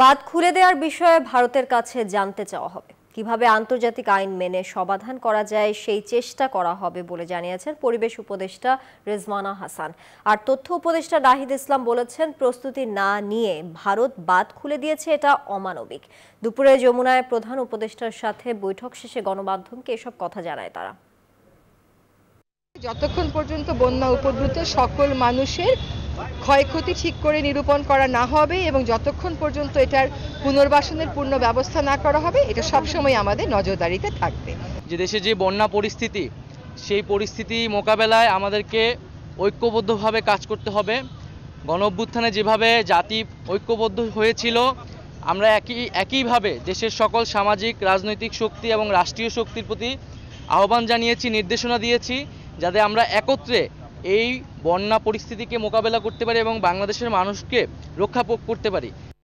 বাদ খুলে দেওয়ার বিষয়ে ভারতের কাছে জানতে চাওয়া হবে কিভাবে আন্তর্জাতিক আইন মেনে সমাধান করা যায় সেই চেষ্টা করা হবে বলে জানিয়েছেন পরিবেশ উপদেষ্টা রেজমানা হাসান আর তথ্য উপদেষ্টা রাহিদ ইসলাম বলেছেন প্রস্তুতি না নিয়ে ভারত বাদ খুলে দিয়েছে এটা অমানবিক দুপুরে যমুনায় প্রধান উপদেষ্টার সাথে বৈঠক শেষে গণমাধ্যমকে এসব কথা জানায় তারা যতক্ষণ পর্যন্ত বন্যা উপদ্রুত সকল মানুষের ক্ষয়ক্ষতি ঠিক করে নিরূপণ করা না হবে এবং যতক্ষণ পর্যন্ত এটার পুনর্বাসনের পূর্ণ ব্যবস্থা না করা হবে এটা সবসময় আমাদের নজরদারিতে থাকবে যে দেশে যে বন্যা পরিস্থিতি সেই পরিস্থিতি মোকাবেলায় আমাদেরকে ঐক্যবদ্ধভাবে কাজ করতে হবে গণঅভ্যুত্থানে যেভাবে জাতি ঐক্যবদ্ধ হয়েছিল আমরা একই একইভাবে দেশের সকল সামাজিক রাজনৈতিক শক্তি এবং রাষ্ট্রীয় শক্তির প্রতি আহ্বান জানিয়েছি নির্দেশনা দিয়েছি যাতে আমরা একত্রে এই বন্যা পরিস্থিতিকে মোকাবেলা করতে পারি এবং বাংলাদেশের মানুষকে রক্ষা করতে পারি